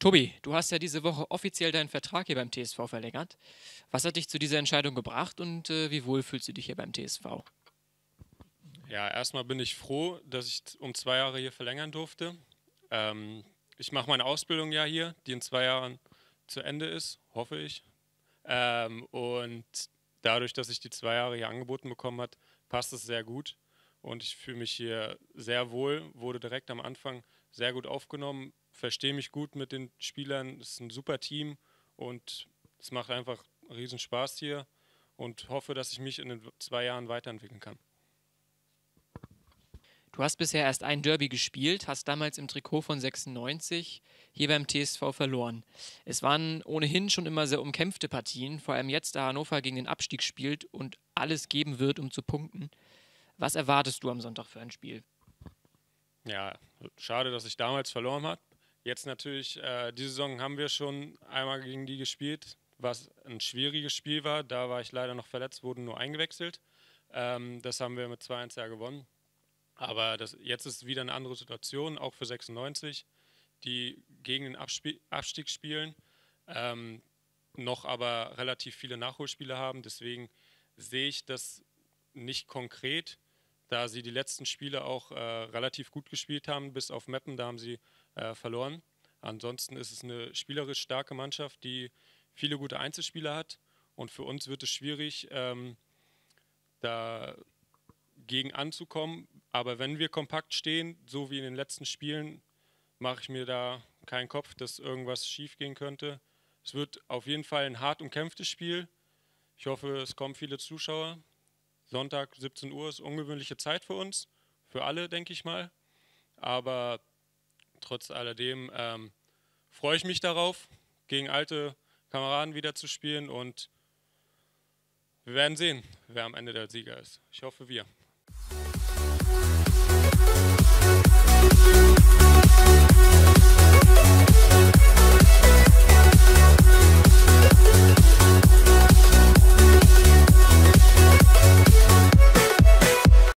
Tobi, du hast ja diese Woche offiziell deinen Vertrag hier beim TSV verlängert. Was hat dich zu dieser Entscheidung gebracht und äh, wie wohl fühlst du dich hier beim TSV? Ja, erstmal bin ich froh, dass ich um zwei Jahre hier verlängern durfte. Ähm, ich mache meine Ausbildung ja hier, die in zwei Jahren zu Ende ist, hoffe ich. Ähm, und dadurch, dass ich die zwei Jahre hier angeboten bekommen hat, passt es sehr gut. Und ich fühle mich hier sehr wohl, wurde direkt am Anfang sehr gut aufgenommen, verstehe mich gut mit den Spielern, es ist ein super Team und es macht einfach riesen Spaß hier und hoffe, dass ich mich in den zwei Jahren weiterentwickeln kann. Du hast bisher erst ein Derby gespielt, hast damals im Trikot von 96 hier beim TSV verloren. Es waren ohnehin schon immer sehr umkämpfte Partien, vor allem jetzt, da Hannover gegen den Abstieg spielt und alles geben wird, um zu punkten. Was erwartest du am Sonntag für ein Spiel? Ja, schade, dass ich damals verloren habe. Jetzt natürlich, äh, diese Saison haben wir schon einmal gegen die gespielt, was ein schwieriges Spiel war. Da war ich leider noch verletzt, wurden nur eingewechselt. Ähm, das haben wir mit 2-1 ja gewonnen. Aber das, jetzt ist wieder eine andere Situation, auch für 96, die gegen den Abspie Abstieg spielen, ähm, noch aber relativ viele Nachholspiele haben. Deswegen sehe ich das nicht konkret, da sie die letzten Spiele auch äh, relativ gut gespielt haben, bis auf Meppen, da haben sie äh, verloren. Ansonsten ist es eine spielerisch starke Mannschaft, die viele gute Einzelspieler hat. Und für uns wird es schwierig, ähm, da anzukommen. Aber wenn wir kompakt stehen, so wie in den letzten Spielen, mache ich mir da keinen Kopf, dass irgendwas schiefgehen könnte. Es wird auf jeden Fall ein hart umkämpftes Spiel. Ich hoffe, es kommen viele Zuschauer. Sonntag 17 Uhr ist ungewöhnliche Zeit für uns, für alle, denke ich mal. Aber trotz alledem ähm, freue ich mich darauf, gegen alte Kameraden wieder zu spielen und wir werden sehen, wer am Ende der Sieger ist. Ich hoffe, wir.